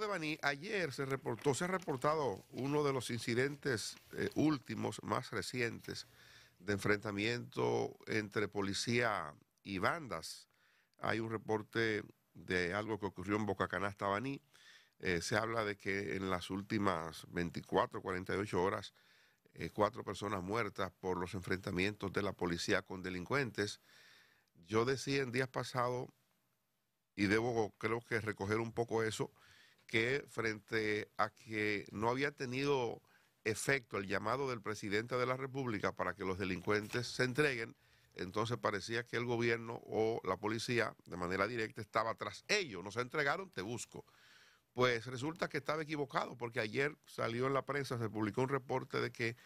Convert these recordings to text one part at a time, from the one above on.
de Baní, ayer se reportó, se ha reportado uno de los incidentes eh, últimos, más recientes, de enfrentamiento entre policía y bandas. Hay un reporte de algo que ocurrió en Boca Canasta, Baní. Eh, se habla de que en las últimas 24, 48 horas, eh, cuatro personas muertas por los enfrentamientos de la policía con delincuentes. Yo decía en días pasados, y debo creo que recoger un poco eso, que frente a que no había tenido efecto el llamado del presidente de la República para que los delincuentes se entreguen, entonces parecía que el gobierno o la policía de manera directa estaba tras ellos, no se entregaron, te busco. Pues resulta que estaba equivocado porque ayer salió en la prensa, se publicó un reporte de que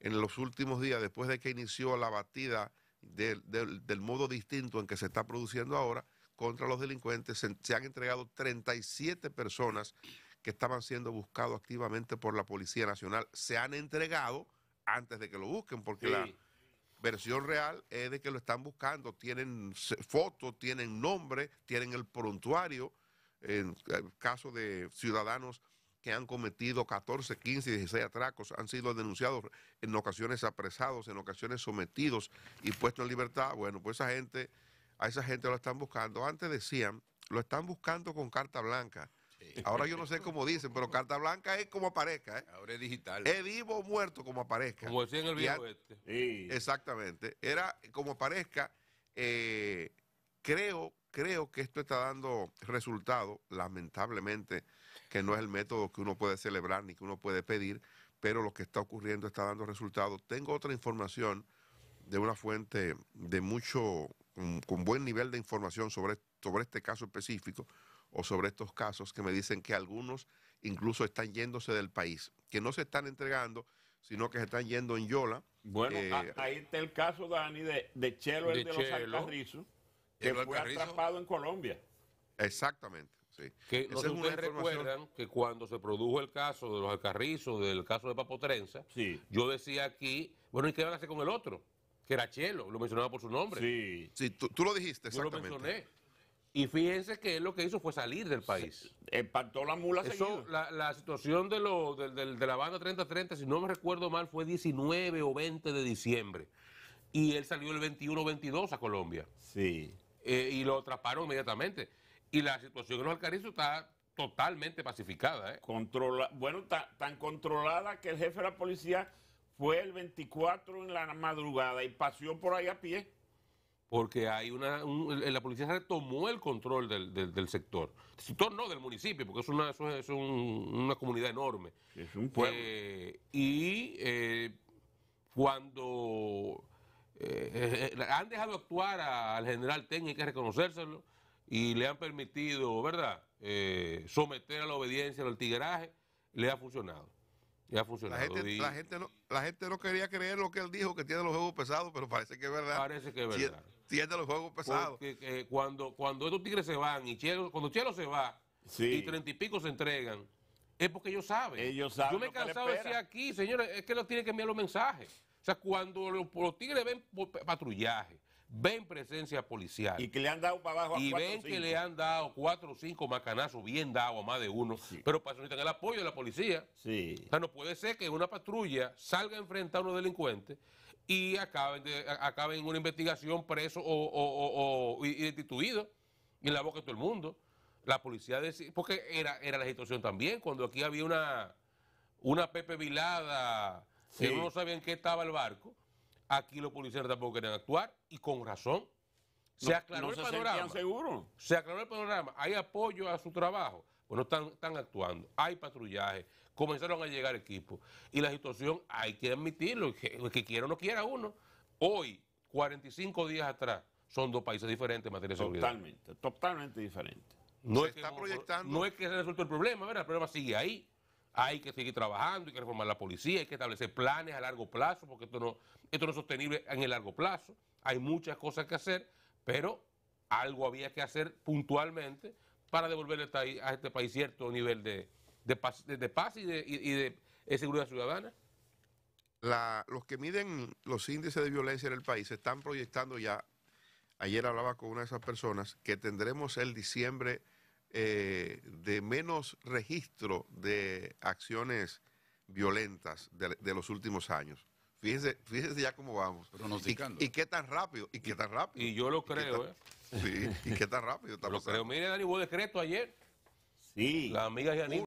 en los últimos días, después de que inició la batida del, del modo distinto en que se está produciendo ahora, contra los delincuentes. Se, han entregado 37 personas que estaban siendo buscadas activamente por la Policía Nacional. Se han entregado antes de que lo busquen, porque la versión real es de que lo están buscando. Tienen fotos, tienen nombre, tienen el prontuario. En el caso de ciudadanos que han cometido 14, 15 16 atracos, han sido denunciados, en ocasiones apresados, en ocasiones sometidos y puestos en libertad. Bueno, pues esa gente a esa gente lo están buscando. Antes decían, lo están buscando con carta blanca. Ahora yo no sé cómo dicen, pero carta blanca es como aparezca. ¿eh? Ahora es digital. Es vivo o muerto como aparezca. Como decía en el viejo este. Exactamente. Era como aparezca. Eh, creo, creo que esto está dando resultado, lamentablemente, que no es el método que uno puede celebrar ni que uno puede pedir, pero lo que está ocurriendo está dando resultado. Tengo otra información de una fuente de mucho con, buen nivel de información sobre, sobre este caso específico o sobre estos casos que me dicen que algunos incluso están yéndose del país, que no se están entregando, sino que se están yendo en Yola. Bueno, eh, ahí está el caso, Dani, de, de Chelo, el de los Alcarrizos, que fue atrapado en Colombia. Exactamente. Sí. Que no ustedes recuerdan que cuando se produjo el caso de los Alcarrizos, del caso de PAPO TRENZA, yo decía aquí, bueno, ¿y qué van a hacer con el otro? era Chelo, lo mencionaba por su nombre. Sí, sí tú, lo dijiste, exactamente. Yo lo mencioné. Y fíjense que él lo que hizo fue salir del país. Empató la mula Eso, la, situación de, la banda 3030, si no me recuerdo mal, fue 19 o 20 de diciembre. Y él salió el 21-22 a Colombia. Sí. Eh, y lo atraparon inmediatamente. Y la situación en los Alcarizos está totalmente pacificada. ¿eh? Controla bueno, está tan controlada que el jefe de la policía fue el 24 en la madrugada y paseó por ahí a pie. Porque hay una, la policía retomó el control del, del, sector. sector no, del municipio, porque es una, es, una comunidad enorme. Es un pueblo. Eh, y eh, cuando eh, han dejado actuar al general Ten, hay que reconocérselo, y le han permitido, ¿verdad?, someter a la obediencia, al tigueraje, le ha funcionado. La gente, no, la gente, no, quería creer lo que él dijo, que tiene los juegos pesados, pero parece que es verdad. Parece que es verdad. Tiene, los juegos pesados. Eh, cuando, cuando estos tigres se van y Chelo, cuando Chelo se va y treinta y pico se entregan, es porque ellos saben. Ellos Yo me he cansado de decir aquí, señores, es que los tienen que enviar los mensajes. O sea, cuando los tigres ven patrullaje, ven presencia policial. Y que le han dado para abajo a Y cuatro, ven cinco. que le han dado cuatro o cinco macanazos bien dados a más de uno. Pero para eso necesitan el apoyo de la policía. Sí. O sea, no puede ser que una patrulla salga a enfrentar a unos delincuentes y acaben, de, acaben una investigación preso o, y destituido en la boca de todo el mundo. La policía decía, porque era, era la situación también, cuando aquí había una, una Pepe Vilada, que no sabían qué estaba el barco Aquí los policías tampoco querían actuar y con razón. Se aclaró el panorama. Se aclaró el panorama. Hay apoyo a su trabajo. Bueno, están, actuando. Hay patrullaje. Comenzaron a llegar equipos. Y la situación, hay que admitirlo, que, que quiera o no quiera uno. Hoy, 45 días atrás, son dos países diferentes en materia de seguridad. Totalmente, totalmente diferentes. No es está que, proyectando. No es que se resuelto el problema, ¿verdad? El problema sigue ahí hay que seguir trabajando, hay que reformar la policía, hay que establecer planes a largo plazo, porque esto no, esto no es sostenible en el largo plazo. Hay muchas cosas que hacer, pero algo había que hacer puntualmente para devolverle a este país cierto nivel de, paz, y de, seguridad ciudadana. los que miden los índices de violencia en el país se están proyectando ya, ayer hablaba con una de esas personas, que tendremos el diciembre eh, de menos registro de acciones violentas de, los últimos años. Fíjense, ya cómo vamos. Y, qué tan rápido, y qué tan rápido. Y yo lo creo, ¿eh? Sí, y qué tan rápido Lo creo. Mire, Dani, hubo decreto ayer. Sí. La amiga Janine.